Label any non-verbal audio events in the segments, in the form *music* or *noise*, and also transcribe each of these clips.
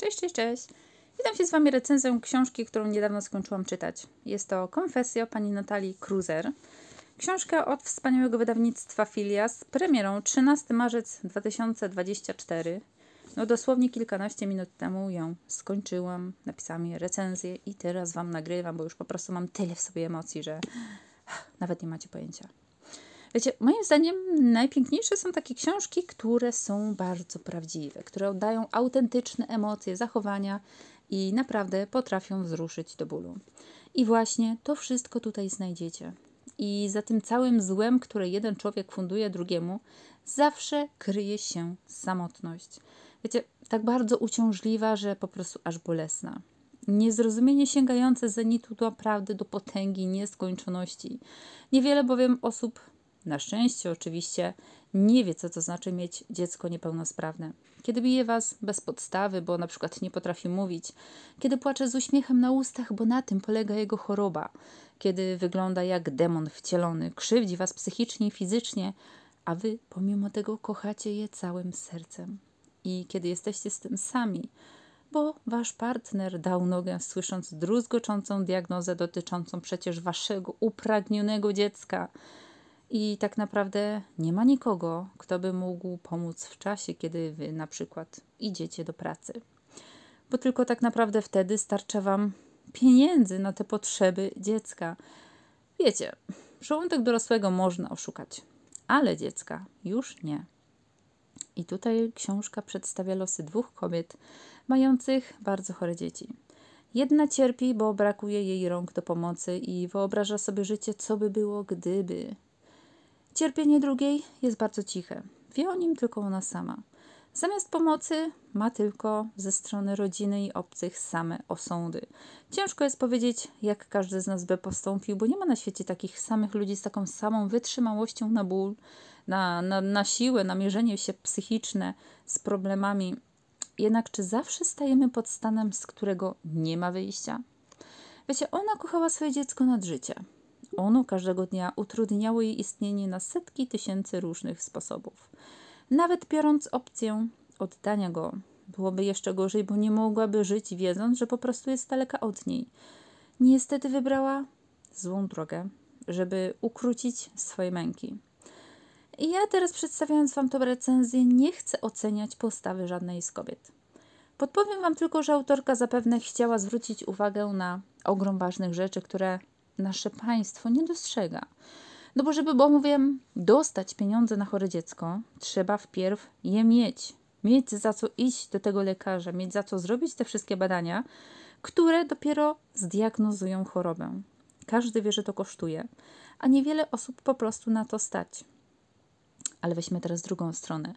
Cześć, cześć, cześć. Witam się z Wami recenzją książki, którą niedawno skończyłam czytać. Jest to Konfesja pani Natalii Kruser. Książka od wspaniałego wydawnictwa Filia z premierą 13 marzec 2024. No dosłownie kilkanaście minut temu ją skończyłam, napisałam jej recenzję i teraz Wam nagrywam, bo już po prostu mam tyle w sobie emocji, że *sighs* nawet nie macie pojęcia. Wiecie, moim zdaniem najpiękniejsze są takie książki, które są bardzo prawdziwe, które oddają autentyczne emocje, zachowania i naprawdę potrafią wzruszyć do bólu. I właśnie to wszystko tutaj znajdziecie. I za tym całym złem, które jeden człowiek funduje drugiemu, zawsze kryje się samotność. Wiecie, tak bardzo uciążliwa, że po prostu aż bolesna. Niezrozumienie sięgające zenitu do prawdy, do potęgi, nieskończoności. Niewiele bowiem osób na szczęście oczywiście nie wie, co to znaczy mieć dziecko niepełnosprawne. Kiedy bije was bez podstawy, bo na przykład nie potrafi mówić, kiedy płacze z uśmiechem na ustach, bo na tym polega jego choroba, kiedy wygląda jak demon wcielony, krzywdzi was psychicznie i fizycznie, a wy pomimo tego kochacie je całym sercem. I kiedy jesteście z tym sami, bo wasz partner dał nogę, słysząc druzgoczącą diagnozę dotyczącą przecież waszego upragnionego dziecka, i tak naprawdę nie ma nikogo, kto by mógł pomóc w czasie, kiedy wy na przykład idziecie do pracy. Bo tylko tak naprawdę wtedy starcza wam pieniędzy na te potrzeby dziecka. Wiecie, żołądek dorosłego można oszukać, ale dziecka już nie. I tutaj książka przedstawia losy dwóch kobiet mających bardzo chore dzieci. Jedna cierpi, bo brakuje jej rąk do pomocy i wyobraża sobie życie, co by było, gdyby Cierpienie drugiej jest bardzo ciche. Wie o nim tylko ona sama. Zamiast pomocy ma tylko ze strony rodziny i obcych same osądy. Ciężko jest powiedzieć, jak każdy z nas by postąpił, bo nie ma na świecie takich samych ludzi z taką samą wytrzymałością na ból, na, na, na siłę, na mierzenie się psychiczne z problemami. Jednak czy zawsze stajemy pod stanem, z którego nie ma wyjścia? Wiecie, ona kochała swoje dziecko nad życie onu każdego dnia utrudniało jej istnienie na setki tysięcy różnych sposobów. Nawet biorąc opcję oddania go, byłoby jeszcze gorzej, bo nie mogłaby żyć wiedząc, że po prostu jest daleka od niej. Niestety wybrała złą drogę, żeby ukrócić swoje męki. I ja teraz przedstawiając Wam tę recenzję, nie chcę oceniać postawy żadnej z kobiet. Podpowiem Wam tylko, że autorka zapewne chciała zwrócić uwagę na ogrom ważnych rzeczy, które nasze państwo nie dostrzega. No bo żeby, bo mówię, dostać pieniądze na chore dziecko, trzeba wpierw je mieć. Mieć za co iść do tego lekarza, mieć za co zrobić te wszystkie badania, które dopiero zdiagnozują chorobę. Każdy wie, że to kosztuje, a niewiele osób po prostu na to stać. Ale weźmy teraz drugą stronę.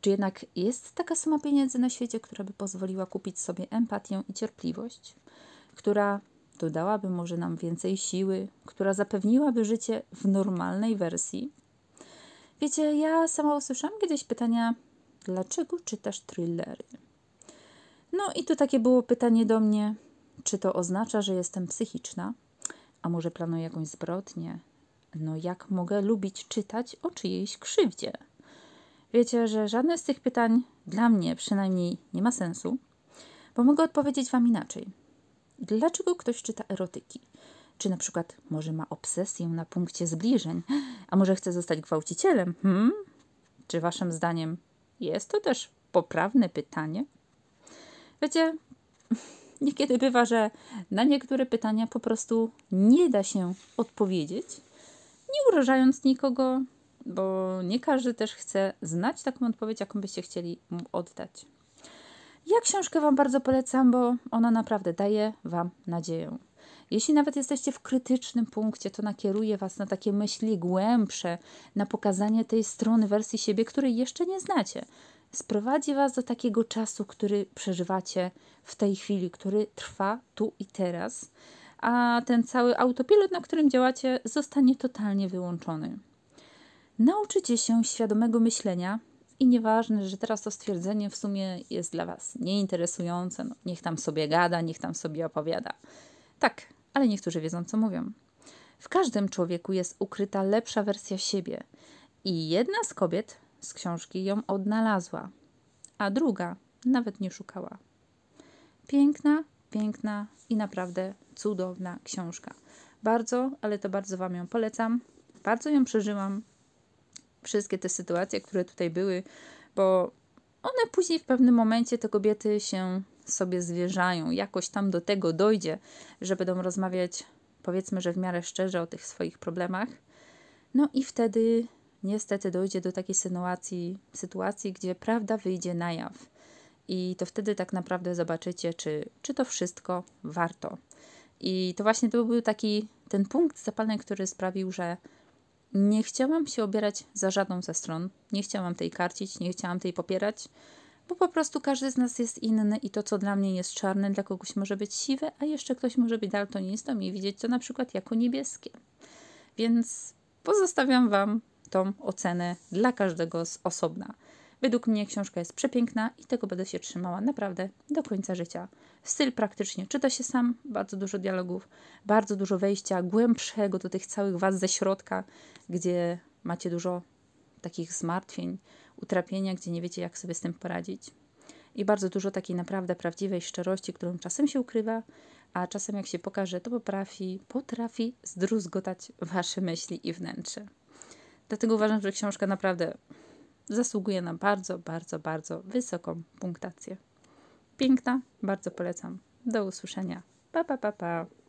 Czy jednak jest taka suma pieniędzy na świecie, która by pozwoliła kupić sobie empatię i cierpliwość, która dodałaby może nam więcej siły, która zapewniłaby życie w normalnej wersji. Wiecie, ja sama usłyszałam kiedyś pytania, dlaczego czytasz thrillery? No i tu takie było pytanie do mnie, czy to oznacza, że jestem psychiczna? A może planuję jakąś zbrodnię? No jak mogę lubić czytać o czyjejś krzywdzie? Wiecie, że żadne z tych pytań dla mnie przynajmniej nie ma sensu, bo mogę odpowiedzieć Wam inaczej. Dlaczego ktoś czyta erotyki? Czy na przykład może ma obsesję na punkcie zbliżeń? A może chce zostać gwałcicielem? Hmm? Czy waszym zdaniem jest to też poprawne pytanie? Wiecie, *laughs* niekiedy bywa, że na niektóre pytania po prostu nie da się odpowiedzieć, nie urażając nikogo, bo nie każdy też chce znać taką odpowiedź, jaką byście chcieli mu oddać. Ja książkę Wam bardzo polecam, bo ona naprawdę daje Wam nadzieję. Jeśli nawet jesteście w krytycznym punkcie, to nakieruje Was na takie myśli głębsze, na pokazanie tej strony wersji siebie, której jeszcze nie znacie. Sprowadzi Was do takiego czasu, który przeżywacie w tej chwili, który trwa tu i teraz, a ten cały autopilot, na którym działacie, zostanie totalnie wyłączony. Nauczycie się świadomego myślenia, i nieważne, że teraz to stwierdzenie w sumie jest dla Was nieinteresujące. No, niech tam sobie gada, niech tam sobie opowiada. Tak, ale niektórzy wiedzą, co mówią. W każdym człowieku jest ukryta lepsza wersja siebie. I jedna z kobiet z książki ją odnalazła, a druga nawet nie szukała. Piękna, piękna i naprawdę cudowna książka. Bardzo, ale to bardzo Wam ją polecam. Bardzo ją przeżyłam, wszystkie te sytuacje, które tutaj były, bo one później w pewnym momencie te kobiety się sobie zwierzają. Jakoś tam do tego dojdzie, że będą rozmawiać, powiedzmy, że w miarę szczerze o tych swoich problemach. No i wtedy niestety dojdzie do takiej sytuacji, sytuacji gdzie prawda wyjdzie na jaw. I to wtedy tak naprawdę zobaczycie, czy, czy to wszystko warto. I to właśnie to był taki ten punkt zapalny, który sprawił, że nie chciałam się obierać za żadną ze stron, nie chciałam tej karcić, nie chciałam tej popierać, bo po prostu każdy z nas jest inny i to, co dla mnie jest czarne, dla kogoś może być siwe, a jeszcze ktoś może być daltonistą i widzieć to na przykład jako niebieskie. Więc pozostawiam Wam tą ocenę dla każdego z osobna. Według mnie książka jest przepiękna i tego będę się trzymała naprawdę do końca życia. Styl praktycznie czyta się sam, bardzo dużo dialogów, bardzo dużo wejścia głębszego do tych całych was ze środka, gdzie macie dużo takich zmartwień, utrapienia, gdzie nie wiecie, jak sobie z tym poradzić. I bardzo dużo takiej naprawdę prawdziwej szczerości, którą czasem się ukrywa, a czasem jak się pokaże, to potrafi, potrafi zdruzgotać wasze myśli i wnętrze. Dlatego uważam, że książka naprawdę zasługuje na bardzo, bardzo, bardzo wysoką punktację. Piękna, bardzo polecam. Do usłyszenia. Pa, pa, pa, pa.